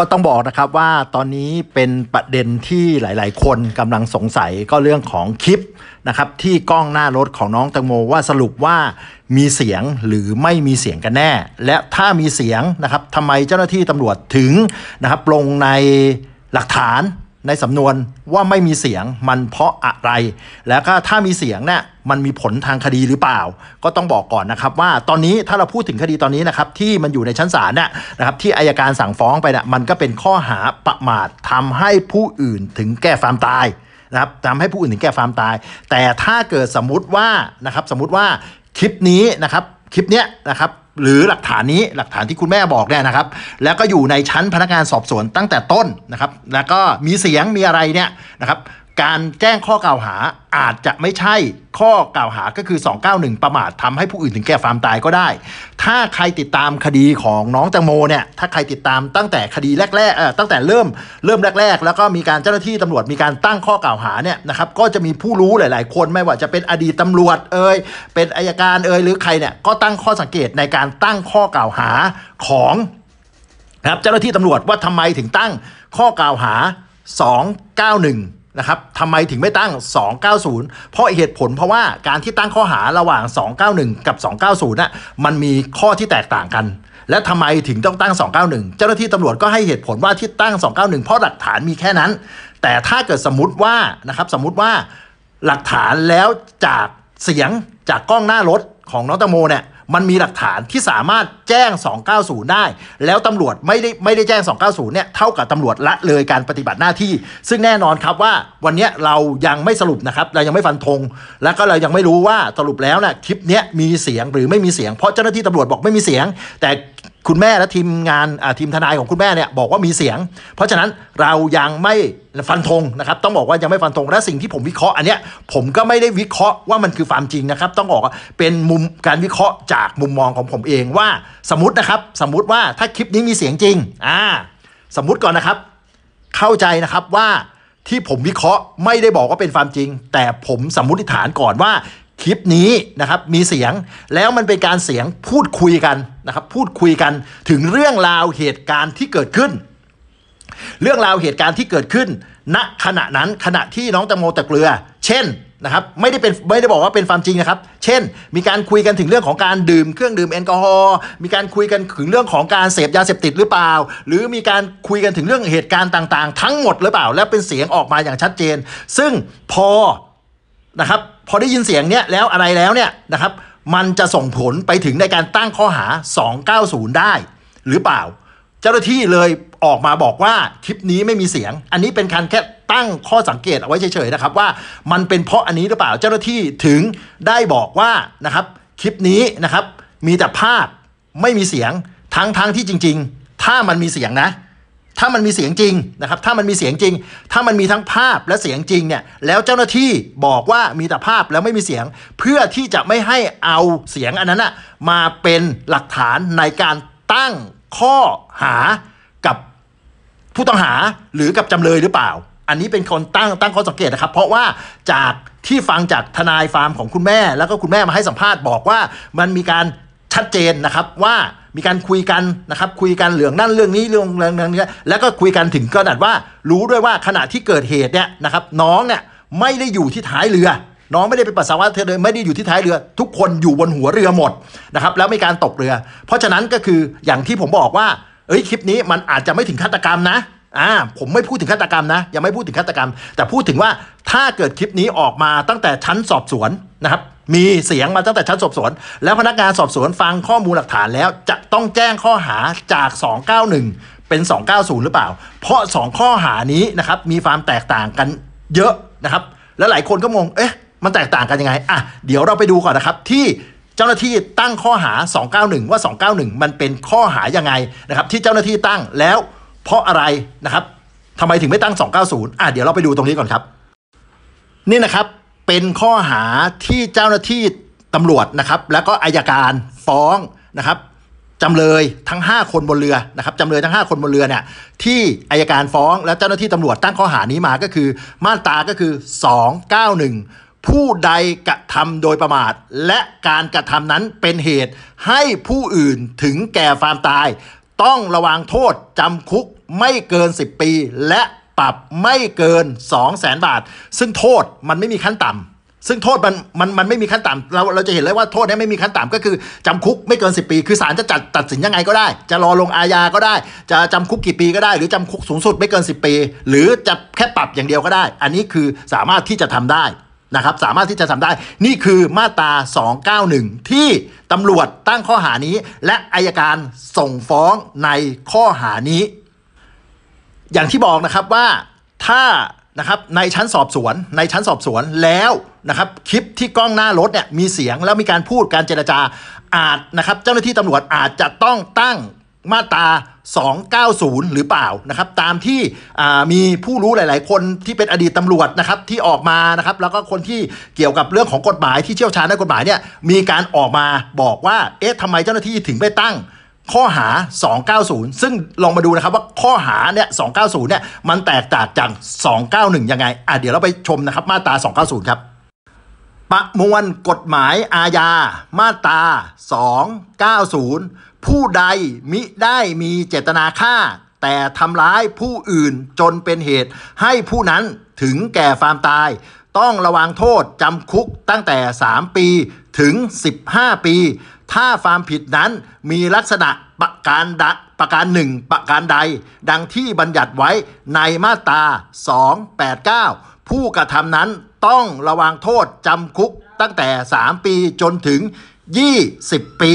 ก็ต้องบอกนะครับว่าตอนนี้เป็นประเด็นที่หลาย ๆ คนกำลังสงสัยก็เรื่องของคลิปนะครับที่กล้องหน้ารถของน้องตังโมว่าสรุปว่ามีเสียงหรือไม่มีเสียงกันแน่ และถ้ามีเสียงนะครับทำไมเจ้าหน้าที่ตำรวจถึงนะครับลงในหลักฐานในสำนวนว่าไม่มีเสียงมันเพราะอะไร แล้วก็ถ้ามีเสียงเนี่ยมันมีผลทางคดีหรือเปล่า ก็ต้องบอกก่อนนะครับ ว่าตอนนี้ถ้าเราพูดถึงคดีตอนนี้นะครับที่มันอยู่ในชั้นศาลเนี่ยนะครับ ที่อายการสั่งฟ้องไปเนี่ยมันก็เป็นข้อหาประมาททำให้ผู้อื่นถึงแก่ความตายนะครับทำให้ผู้อื่นถึงแก่ความตาย แต่ถ้าเกิดสมมุติว่านะครับ สมมุติว่าคลิปนี้นะครับ คลิปเนี้ยนะครับหรือหลักฐานนี้หลักฐานที่คุณแม่บอกเนี่ยนะครับ แล้วก็อยู่ในชั้นพนักงานสอบสวนตั้งแต่ต้นนะครับแล้วก็มีเสียงมีอะไรเนี่ยนะครับการแจ้งข้อกล่าวหาอาจจะไม่ใช่ข้อกล่าวหาก็คือ 291 ประมาททำให้ผู้อื่นถึงแก่ความตายก็ได้ ถ้าใครติดตามคดีของน้องแตงโมเนี่ย ถ้าใครติดตามตั้งแต่คดีแรกๆเอ่อตั้งแต่เริ่มเริ่มแรก ๆ แล้วก็มีการเจ้าหน้าที่ตำรวจมีการตั้งข้อกล่าวหาเนี่ยนะครับ ก็จะมีผู้รู้หลาย ๆ คนไม่ว่าจะเป็นอดีตตารวจเอ่ย เป็นอายการเอ่ยหรือใครเนี่ย ก็ตั้งข้อสังเกตในการตั้งข้อกล่าวหาของนะครับเจ้าหน้าที่ตำรวจว่าทำไมถึงตั้งข้อกล่าวหา 291ะครับทำไมถึงไม่ตั้ง 290 เพราะเหตุผลเพราะว่าการที่ตั้งข้อหาระหว่าง 291 กับ 290นะ่ะ มันมีข้อที่แตกต่างกัน และทำไมถึงต้องตั้ง 291 เจ้าหน้าที่ตำรวจก็ให้เหตุผลว่าที่ตั้ง 291 เพราะหลักฐานมีแค่นั้น แต่ถ้าเกิดสมมติว่านะครับ สมมติว่าหลักฐานแล้วจากเสียงจากกล้องหน้ารถของน้องตะโมเนี่ยมันมีหลักฐานที่สามารถแจ้ง 290 ได้ แล้วตำรวจไม่ได้ไม่ได้แจ้ง 290 เนี่ย เท่ากับตำรวจละเลยการปฏิบัติหน้าที่ ซึ่งแน่นอนครับว่า วันนี้เรายังไม่สรุปนะครับ เรายังไม่ฟันธง และก็เรายังไม่รู้ว่าสรุปแล้วนะคลิปนี้มีเสียงหรือไม่มีเสียง เพราะเจ้าหน้าที่ตำรวจบอกไม่มีเสียง แต่คุณแม่และทีมงานทีมทนายของคุณแม่เนี่ยบอกว่ามีเสียง เพราะฉะนั้นเรายังไม่ฟันธงนะครับต้องบอกว่ายังไม่ฟันธงและสิ่งที่ผมวิเคราะห์อันเนี้ย ผมก็ไม่ได้วิเคราะห์ว่ามันคือความจริงนะครับ ต้องบอกว่าเป็นมุมการวิเคราะห์จากมุมมองของผมเองว่าสมมตินะครับ สมมติว่าถ้าคลิปนี้มีเสียงจริงอ่าสมมติก่อนนะครับเข้าใจนะครับว่าที่ผมวิเคราะห์ไม่ได้บอกว่าเป็นความจริง แต่ผมสมมติฐานก่อนว่าคลิปนี้นะครับมีเสียงแล้วมันเป็นการเสียงพูดคุยกันนะครับพูดคุยกันถึงเรื่องราวเหตุการณ์ที่เกิดขึ้น เรื่องราวเหตุการณ์ที่เกิดขึ้นณขณะนั้นขณะที่น้องแตงโมตกเรือ เช่นนะครับไม่ได้เป็นไม่ได้บอกว่าเป็นความจริงนะครับเช่น มีการคุยกันถึงเรื่องของการดื่มเครื่องดื่มแอลกอฮอล์มีการคุยกันถึงเรื่องของการเสพยาเสพติดหรือเปล่า หรือมีการคุยกันถึงเรื่องเหตุการณ์ต่างๆ ทั้งหมดหรือเปล่า และเป็นเสียงออกมาอย่างชัดเจน ซึ่งพอนะครับพอได้ยินเสียงเนี้ยแล้วอะไรแล้วเนี่ยนะครับมันจะส่งผลไปถึงในการตั้งข้อหา 290 ได้หรือเปล่า เจ้าหน้าที่เลยออกมาบอกว่าคลิปนี้ไม่มีเสียง อันนี้เป็นการแค่ตั้งข้อสังเกตเอาไว้เฉยๆนะครับ ว่ามันเป็นเพราะอันนี้หรือเปล่าเจ้าหน้าที่ถึงได้บอกว่านะครับ คลิปนี้นะครับมีแต่ภาพไม่มีเสียงทั้งๆทที่จริง ๆ ถ้ามันมีเสียงนะถ้ามันมีเสียงจริงนะครับ ถ้ามันมีเสียงจริง ถ้ามันมีทั้งภาพและเสียงจริงเนี่ย แล้วเจ้าหน้าที่บอกว่ามีแต่ภาพแล้วไม่มีเสียง เพื่อที่จะไม่ให้เอาเสียงอันนั้นอะมาเป็นหลักฐานในการตั้งข้อหากับผู้ต้องหาหรือกับจำเลยหรือเปล่า อันนี้เป็นคนตั้งตั้งข้อสังเกตนะครับ เพราะว่าจากที่ฟังจากทนายฟาร์มของคุณแม่ แล้วก็คุณแม่มาให้สัมภาษณ์บอกว่ามันมีการชัดเจนนะครับว่ามีการคุยกันนะครับ คุยกันเหลืองนั่นเรื่องนี้เรื่องเรื่องนี้แล้วก็คุยกันถึงขนาดว่า รู้ด้วยว่าขณะที่เกิดเหตุเนี่ยนะครับ น้องเนี่ยไม่ได้อยู่ที่ท้ายเรือ น้องไม่ได้ไปปัสสาวะเธอเลยไม่ได้อยู่ที่ท้ายเรือ ทุกคนอยู่บนหัวเรือหมดนะครับ แล้วมีการตกเรือ เพราะฉะนั้นก็คืออย่างที่ผมบอกว่า เอ้ยคลิปนี้มันอาจจะไม่ถึงฆาตกรรมนะอ่าผมไม่พูดถึงฆาตกรรมนะยังไม่พูดถึงฆาตกรรม แต่พูดถึงว่าถ้าเกิดคลิปนี้ออกมาตั้งแต่ชั้นสอบสวนนะครับมีเสียงมาตั้งแต่ชั้นสอบสวนแล้วพนักงานสอบสวนฟังข้อมูลหลักฐาน แล้วจะต้องแจ้งข้อหาจาก 291 เป็น 290 หรือเปล่า เพราะ 2 ข้อหานี้นะครับมีความแตกต่างกันเยอะนะครับ และหลายคนก็งงเอ๊ะมันแตกต่างกันยังไง อ่ะ เดี๋ยวเราไปดูก่อนนะครับ ที่เจ้าหน้าที่ตั้งข้อหา 291 ว่า 291 มันเป็นข้อหายังไงนะครับ ที่เจ้าหน้าที่ตั้งแล้ว เพราะอะไรนะครับทำไมถึงไม่ตั้ง 290 อ่ะเดี๋ยวเราไปดูตรงนี้ก่อนครับ นี่นะครับเป็นข้อหาที่เจ้าหน้าที่ตำรวจนะครับแล้วก็อายการฟ้องนะครับจำเลยทั้ง 5 คนบนเรือนะครับจำเลยทั้ง5คนบนเรือเนี่ยที่อายการฟ้องและเจ้าหน้าที่ตำรวจตั้งข้อหานี้มาก็คือ มาตราก็คือ 291 ผู้ใดกระทำโดยประมาท และการกระทำนั้นเป็นเหตุให้ผู้อื่นถึงแก่ความตาย ต้องระวังโทษจำคุกไม่เกิน 10 ปีและรับไม่เกิน 2 0 0แสนบาท ซึ่งโทษมันไม่มีขั้นต่ำ ซึ่งโทษมันมันมันไม่มีขั้นต่ำ เราเราจะเห็นเลยว่าโทษนี้ไม่มีขั้นต่ำก็คือจำคุกไม่เกิน 10 ปี คือศาลจะจัดตัดสินยังไงก็ได้ จะรอลงอาญาก็ได้ จะจำคุกกี่ปีก็ได้หรือจำคุกสูงสุด ไม่เกิน 10 ปี หรือจะแค่ปรับอย่างเดียวก็ได้ อันนี้คือสามารถที่จะทำได้นะครับ สามารถที่จะทำได้ นี่คือมาตรา 291 ที่ตำรวจตั้งข้อหานี้ และอายการส่งฟ้องในข้อหานี้อย่างที่บอกนะครับว่าถ้านะครับในชั้นสอบสวน ในชั้นสอบสวนแล้วนะครับคลิปที่กล้องหน้ารถเนี่ยมีเสียงแล้วมีการพูดการเจรจาอาจนะครับเจ้าหน้าที่ตำรวจอาจจะต้องตั้งมาตรา 290 หรือเปล่านะครับตามที่มีผู้รู้หลาย ๆ คนที่เป็นอดีตตำรวจนะครับที่ออกมานะครับแล้วก็คนที่เกี่ยวกับเรื่องของกฎหมายที่เชี่ยวชาญในกฎหมายเนี่ยมีการออกมาบอกว่าเอ๊ะทำไมเจ้าหน้าที่ถึงไม่ตั้งข้อหา 290 ซึ่งลองมาดูนะครับว่าข้อหาเนี่ย290เนี่ย มันแตกต่างจาก 291 ยังไง อ่ะ เดี๋ยวเราไปชมนะครับ มาตรา290 ครับ ประมวลกฎหมายอาญา มาตรา290 ผู้ใดมิได้มีเจตนาฆ่า แต่ทำร้ายผู้อื่นจนเป็นเหตุให้ผู้นั้นถึงแก่ความตายต้องระวังโทษจำคุกตั้งแต่ 3 ปีถึง 15 ปี ถ้าความผิดนั้นมีลักษณะประการดประการหนึ่งประการใด ดังที่บัญญัติไว้ในมาตรา289 ผู้กระทำนั้นต้องระวังโทษจำคุกตั้งแต่ 3 ปีจนถึง 20 ปี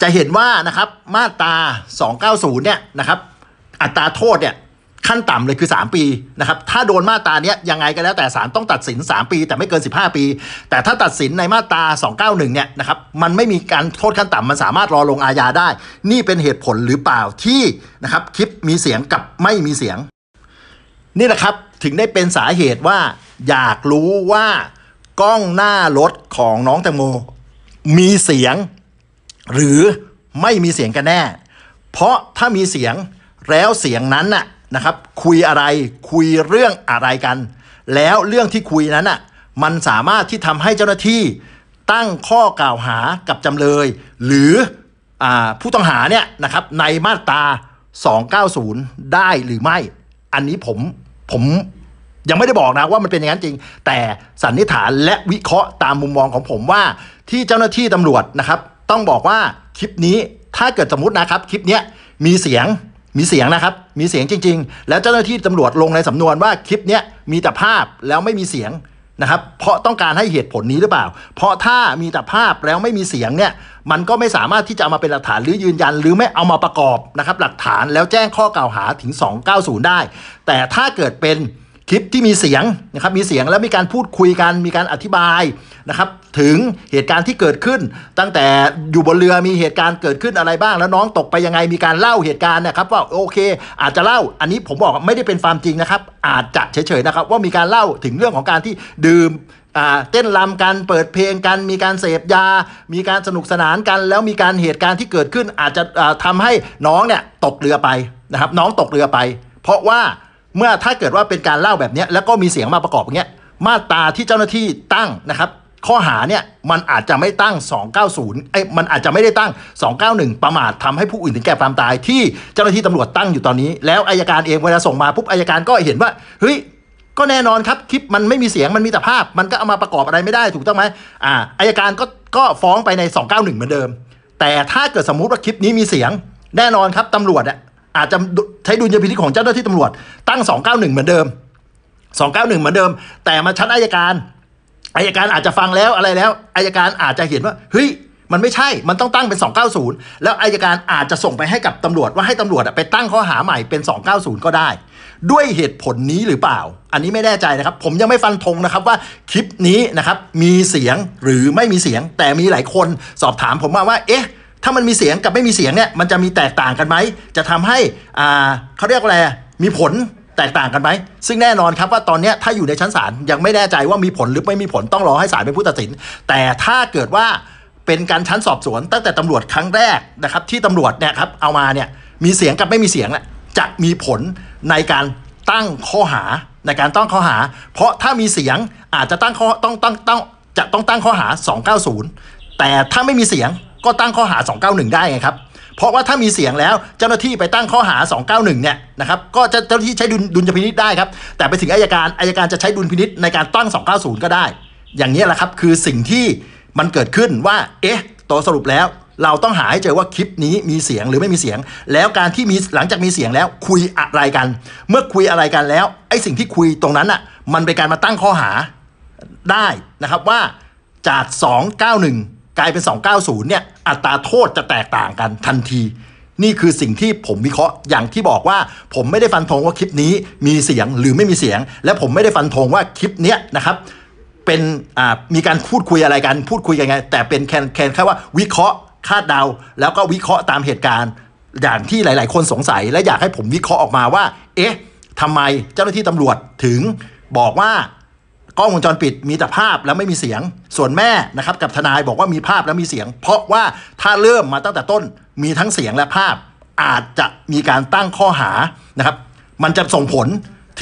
จะเห็นว่านะครับมาตรา290เนี่ยนะครับอัตราโทษเนี่ยขั้นต่ำเลยคือ 3 ปีนะครับ ถ้าโดนมาตราเนี้ยยังไงก็แล้วแต่ศาลต้องตัดสิน 3 ปี แต่ไม่เกิน 15 ปี แต่ถ้าตัดสินในมาตรา291เนี่ยนะครับ มันไม่มีการโทษขั้นต่ำ มันสามารถรอลงอาญาได้ นี่เป็นเหตุผลหรือเปล่าที่นะครับคลิปมีเสียงกับไม่มีเสียง นี่แหละครับถึงได้เป็นสาเหตุว่าอยากรู้ว่ากล้องหน้ารถของน้องแตงโมมีเสียง หรือไม่มีเสียงกันแน่ เพราะถ้ามีเสียงแล้วเสียงนั้นน่ะนะครับคุยอะไรคุยเรื่องอะไรกัน แล้วเรื่องที่คุยนั้นอ่ะมันสามารถที่ทำให้เจ้าหน้าที่ตั้งข้อกล่าวหากับจำเลย หรืออผู้ต้องหาเนี่ยนะครับในมาตรา 290 ได้หรือไม่ อันนี้ผมผมยังไม่ได้บอกนะว่ามันเป็นอย่างนั้นจริง แต่สันนิษฐานและวิเคราะห์ตามมุมมองของผมว่าที่เจ้าหน้าที่ตำรวจนะครับต้องบอกว่าคลิปนี้ถ้าเกิดสมมตินะครับคลิปนี้มีเสียงมีเสียงนะครับ มีเสียงจริง ๆ แล้วเจ้าหน้าที่ตำรวจลงในสำนวนว่าคลิปนี้มีแต่ภาพแล้วไม่มีเสียงนะครับ เพราะต้องการให้เหตุผลนี้หรือเปล่า เพราะถ้ามีแต่ภาพแล้วไม่มีเสียงเนี่ย มันก็ไม่สามารถที่จะเอามาเป็นหลักฐานหรือยืนยันหรือไม่เอามาประกอบนะครับหลักฐานแล้วแจ้งข้อกล่าวหาถึง 290 ได้ แต่ถ้าเกิดเป็นคลิปที่มีเสียงนะครับมีเสียงแล้วมีการพูดคุยกันมีการอธิบายนะครับถึงเหตุการณ์ที่เกิดขึ้น ตั้งแต่อยู่บนเรือมีเหตุการณ์เกิดขึ้นอะไรบ้าง แล้วน้องตกไปยังไงมีการเล่าเหตุการณ์นะครับ ว่า โอเค อาจจะเล่าอันนี้ผมบอกไม่ได้เป็นความจริงนะครับอาจจะเฉยๆนะครับ ว่ามีการเล่าถึงเรื่องของการที่ดื่มเต้นรำกันเปิดเพลงกัน มีการเสพยา มีการสนุกสนานกัน แล้วมีการเหตุการณ์ที่เกิดขึ้น อาจจะทำให้น้องเนี่ยตกเรือไปนะครับน้องตกเรือไป เพราะว่าเมื่อถ้าเกิดว่าเป็นการเล่าแบบนี้แล้วก็มีเสียงมาประกอบอย่างเงี้ยมาตราที่เจ้าหน้าที่ตั้งนะครับ ข้อหาเนี่ยมันอาจจะไม่ตั้ง 290ไอ้มันอาจจะไม่ได้ตั้ง 291 ประมาททำให้ผู้อื่นถึงแก่ความตาย ที่เจ้าหน้าที่ตำรวจตั้งอยู่ตอนนี้ แล้วอายการเองเวลาส่งมาปุ๊บอายการก็เห็นว่าเฮ้ยก็แน่นอนครับคลิปมันไม่มีเสียงมันมีแต่ภาพ มันก็เอามาประกอบอะไรไม่ได้ถูกต้องไหมอ่าอายการก็ก็ฟ้องไปใน 291 เหมือนเดิม แต่ถ้าเกิดสมมุติว่าคลิปนี้มีเสียงแน่นอนครับตำรวจอะอาจจะใช้ดุลยพินิจของเจ้าหน้าที่ตำรวจ ตั้ง 291 เหมือนเดิม 291 เหมือนเดิม แต่มาชั้นอายการอายการอาจจะฟังแล้วอะไรแล้วอายการอาจจะเห็นว่าเฮ้ยมันไม่ใช่มันต้องตั้งเป็น 290 แล้วอายการอาจจะส่งไปให้กับตำรวจ ว่าให้ตำรวจไปตั้งข้อหาใหม่เป็น 290 ก็ได้ ด้วยเหตุผลนี้หรือเปล่า อันนี้ไม่แน่ใจนะครับ ผมยังไม่ฟันธงนะครับว่าคลิปนี้นะครับ มีเสียงหรือไม่มีเสียง แต่มีหลายคนสอบถาม ผมมาว่าเอ๊ะถ้ามันมีเสียงกับไม่มีเสียงเนี่ยมันจะมีแตกต่างกันไหม จะทำให้อ่าเขาเรียกว่าอะไรมีผลแตกต่างกันไหมซึ่งแน่นอนครับว่าตอนนี้ถ้าอยู่ในชั้นศาลยังไม่แน่ใจว่ามีผลหรือไม่มีผลต้องรอให้ศาลเป็นผู้ตัดสินแต่ถ้าเกิดว่าเป็นการชั้นสอบสวนตั้งแต่ตำรวจครั้งแรกนะครับที่ตำรวจเนี่ยครับเอามาเนี่ยมีเสียงกับไม่มีเสียงแหละจะมีผลในการตั้งข้อหาในการต้องข้อหา เพราะถ้ามีเสียงอาจจะตั้งข้อต้องตั้งต้องจะต้องตั้งข้อหา290 แต่ถ้าไม่มีเสียงก็ตั้งข้อหา 291 ได้ไงครับ เพราะว่าถ้ามีเสียงแล้วเจ้าหน้าที่ไปตั้งข้อหา 291 เนี่ยนะครับ ก็เจ้าหน้าที่ใช้ดุลดุลยพินิษได้ครับ แต่ไปถึงอายการอายการจะใช้ดุลพินิษในการตั้ง 290 ก็ได้ อย่างนี้แหละครับ คือสิ่งที่มันเกิดขึ้นว่า เอ๊ะ ตัวสรุปแล้ว เราต้องหาให้เจอว่าคลิปนี้มีเสียงหรือไม่มีเสียง แล้วการที่มีหลังจากมีเสียงแล้วคุยอะไรกัน เมื่อคุยอะไรกันแล้วไอ้สิ่งที่คุยตรงนั้นอ่ะ มันเป็นการมาตั้งข้อหาได้นะครับว่าจาก291กลายเป็น 290เนี่ยอัตราโทษจะแตกต่างกันทันที นี่คือสิ่งที่ผมวิเคราะห์อย่างที่บอกว่า ผมไม่ได้ฟันธงว่าคลิปนี้มีเสียงหรือไม่มีเสียง และผมไม่ได้ฟันธงว่าคลิปเนี้ยนะครับ เป็นมีการพูดคุยอะไรกันพูดคุยกันไง แต่เป็นแคแค่แค่ว่าวิเคราะห์คาดเดาแล้วก็วิเคราะห์ตามเหตุการณ์ อย่างที่หลาย ๆ คนสงสัย และอยากให้ผมวิเคราะห์ออกมาว่า เอ๊ะทำไมเจ้าหน้าที่ตำรวจถึงบอกว่ากล้องวงจรปิดมีแต่ภาพแล้วไม่มีเสียงส่วนแม่นะครับกับทนายบอกว่ามีภาพและมีเสียง เพราะว่าถ้าเริ่มมาตั้งแต่ต้นมีทั้งเสียงและภาพ อาจจะมีการตั้งข้อหานะครับ มันจะส่งผล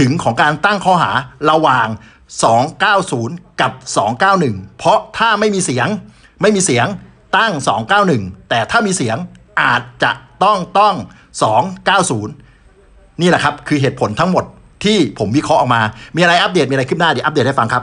ถึงของการตั้งข้อหาระหว่าง 290 กับ 291 เพราะถ้าไม่มีเสียงไม่มีเสียงตั้ง 291 แต่ถ้ามีเสียงอาจจะต้องต้อง 290 นี่แหละครับคือเหตุผลทั้งหมดที่ผมวิเคราะห์ออกมา มีอะไรอัปเดต มีอะไรขึ้นหน้า เดี๋ยวอัปเดตให้ฟังครับ